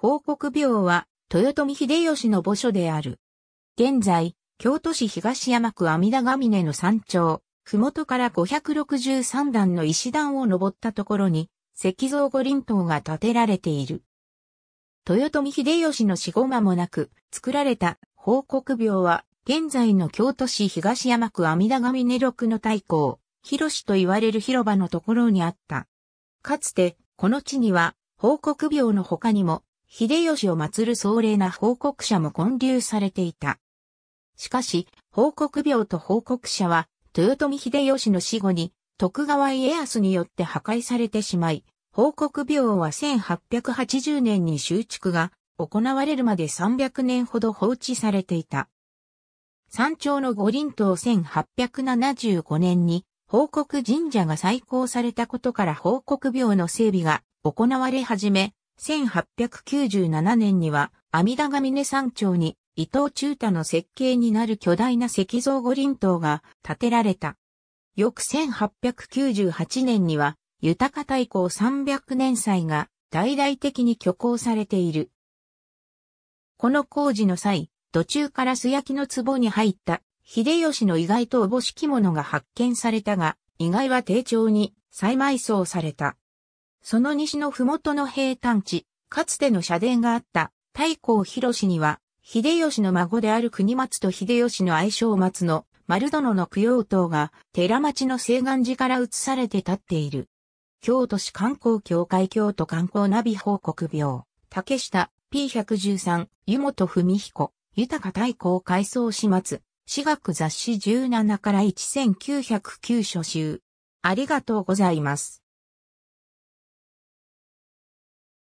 報告病は、豊臣秀吉の墓所である。現在、京都市東山区阿弥陀ヶ峰の山頂、麓から563段の石段を登ったところに、石像五輪塔が建てられている。豊臣秀吉の死後間もなく、作られた報告病は、現在の京都市東山区阿弥陀ヶ峰六の大公、広しと言われる広場のところにあった。かつて、この地には、報告病の他にも、秀吉を祀る壮麗な報告者も混流されていた。しかし、報告病と報告者は、豊臣秀吉の死後に、徳川家康によって破壊されてしまい、報告病は1880年に修築が行われるまで300年ほど放置されていた。山頂の五輪島1875年に報告神社が再興されたことから報告病の整備が行われ始め、1897年には、阿弥陀ヶ峰山頂に伊藤忠太の設計になる巨大な石像五輪塔が建てられた。翌1898年には、豊か太鼓300年祭が大々的に挙行されている。この工事の際、途中から素焼きの壺に入った秀吉の意外とおぼしきものが発見されたが、意外は丁重に再埋葬された。その西の麓の平坦地、かつての社殿があった太閤広には、秀吉の孫である国松と秀吉の愛称松の丸殿の供養塔が寺町の西岸寺から移されて立っている。京都市観光協会京都観光ナビ報告病、竹下 P113、湯本文彦、豊太閤改装始末、私学雑誌17から1909書集。ありがとうございます。